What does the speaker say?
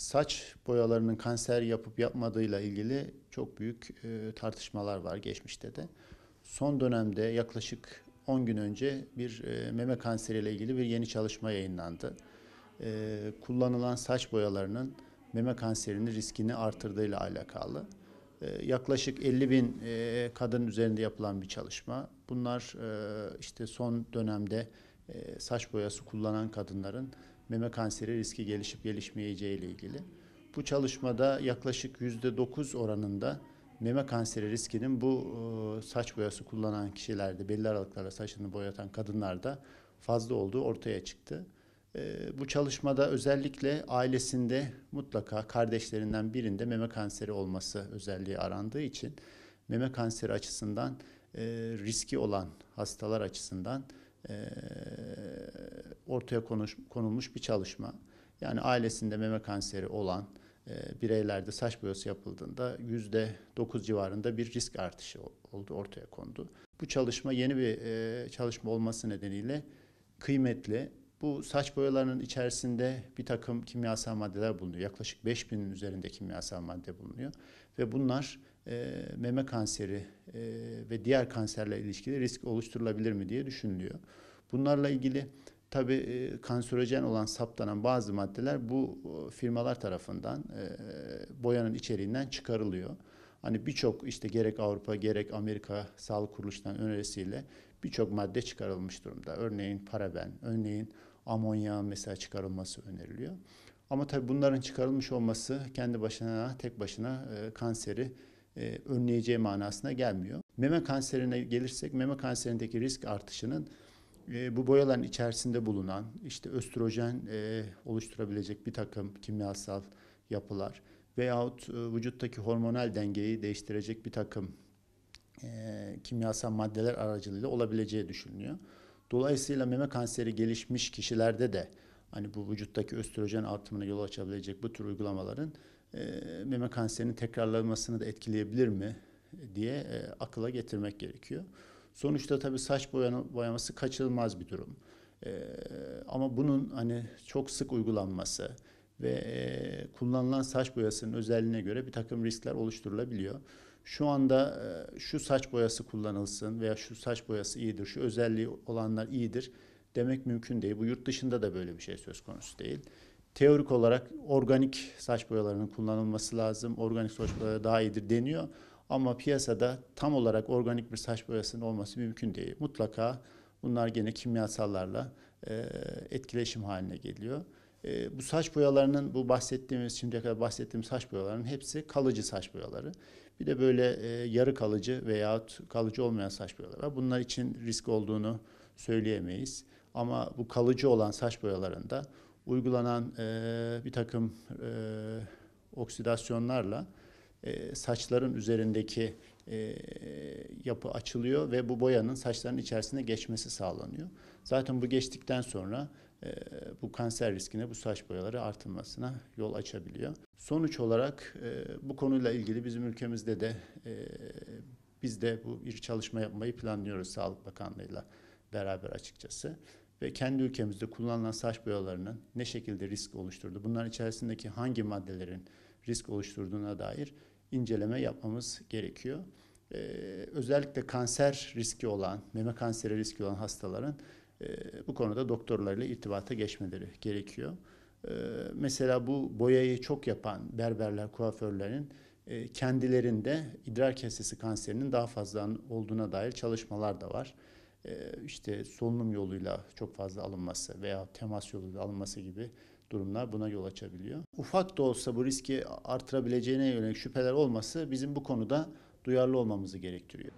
saç boyalarının kanser yapıp yapmadığıyla ilgili çok büyük e, tartışmalar var geçmişte de. Son dönemde yaklaşık 10 gün önce bir e, meme kanseriyle ilgili bir yeni çalışma yayınlandı. E, kullanılan saç boyalarının meme kanserinin riskini artırdığıyla alakalı. E, yaklaşık 50 bin e, kadın üzerinde yapılan bir çalışma. Bunlar e, işte son dönemde e, saç boyası kullanan kadınların meme kanseri riski gelişip gelişmeyeceği ile ilgili. Bu çalışmada yaklaşık %9 oranında meme kanseri riskinin bu e, saç boyası kullanan kişilerde, belli aralıklarla saçını boyatan kadınlarda fazla olduğu ortaya çıktı. E, bu çalışmada özellikle ailesinde mutlaka kardeşlerinden birinde meme kanseri olması özelliği arandığı için meme kanseri açısından e, riski olan hastalar açısından ee, ortaya konuş, konulmuş bir çalışma. Yani ailesinde meme kanseri olan e, bireylerde saç boyası yapıldığında yüzde dokuz civarında bir risk artışı oldu ortaya kondu. Bu çalışma yeni bir e, çalışma olması nedeniyle kıymetli. Bu saç boyalarının içerisinde bir takım kimyasal maddeler bulunuyor. Yaklaşık 5000'in üzerinde kimyasal madde bulunuyor ve bunlar e, meme kanseri e, ve diğer kanserle ilişkili risk oluşturulabilir mi diye düşünülüyor. Bunlarla ilgili tabi e, kanserojen olan saptanan bazı maddeler bu e, firmalar tarafından e, boyanın içeriğinden çıkarılıyor. Hani birçok işte gerek Avrupa gerek Amerika sağlık kuruluşlarının önerisiyle birçok madde çıkarılmış durumda. Örneğin paraben, örneğin amonya mesela çıkarılması öneriliyor. Ama tabii bunların çıkarılmış olması kendi başına tek başına e, kanseri e, önleyeceği manasına gelmiyor. Meme kanserine gelirsek meme kanserindeki risk artışının e, bu boyaların içerisinde bulunan işte östrojen e, oluşturabilecek bir takım kimyasal yapılar veyahut e, vücuttaki hormonal dengeyi değiştirecek bir takım e, kimyasal maddeler aracılığıyla olabileceği düşünülüyor. Dolayısıyla meme kanseri gelişmiş kişilerde de hani bu vücuttaki östrojen artımına yol açabilecek bu tür uygulamaların e, meme kanserinin tekrarlanmasını da etkileyebilir mi diye e, akıla getirmek gerekiyor. Sonuçta tabii saç boyanı, boyaması kaçınılmaz bir durum. E, ama bunun hani çok sık uygulanması ve e, kullanılan saç boyasının özelliğine göre bir takım riskler oluşturulabiliyor. Şu anda e, şu saç boyası kullanılsın veya şu saç boyası iyidir, şu özelliği olanlar iyidir demek mümkün değil. Bu yurt dışında da böyle bir şey söz konusu değil. Teorik olarak organik saç boyalarının kullanılması lazım. Organik saç boyaları daha iyidir deniyor. Ama piyasada tam olarak organik bir saç boyasının olması mümkün değil. Mutlaka bunlar gene kimyasallarla e, etkileşim haline geliyor. E, bu saç boyalarının, bu bahsettiğimiz, şimdiye kadar bahsettiğimiz saç boyalarının hepsi kalıcı saç boyaları. Bir de böyle e, yarı kalıcı veyahut kalıcı olmayan saç boyaları var. Bunlar için risk olduğunu söyleyemeyiz. Ama bu kalıcı olan saç boyalarında uygulanan e, bir takım e, oksidasyonlarla e, saçların üzerindeki e, yapı açılıyor ve bu boyanın saçların içerisine geçmesi sağlanıyor. Zaten bu geçtikten sonra e, bu kanser riskine, bu saç boyaları artılmasına yol açabiliyor. Sonuç olarak e, bu konuyla ilgili bizim ülkemizde de e, biz de bu bir çalışma yapmayı planlıyoruz Sağlık Bakanlığı'yla beraber açıkçası. Ve kendi ülkemizde kullanılan saç boyalarının ne şekilde risk oluşturdu, bunların içerisindeki hangi maddelerin risk oluşturduğuna dair inceleme yapmamız gerekiyor. Ee, özellikle kanser riski olan, meme kanseri riski olan hastaların e, bu konuda doktorlarıyla irtibata geçmeleri gerekiyor. Ee, mesela bu boyayı çok yapan berberler, kuaförlerin e, kendilerinde idrar kesesi kanserinin daha fazla olduğuna dair çalışmalar da var. E, işte solunum yoluyla çok fazla alınması veya temas yoluyla alınması gibi durumlar buna yol açabiliyor. Ufak da olsa bu riski artırabileceğine yönelik şüpheler olması bizim bu konuda duyarlı olmamızı gerektiriyor.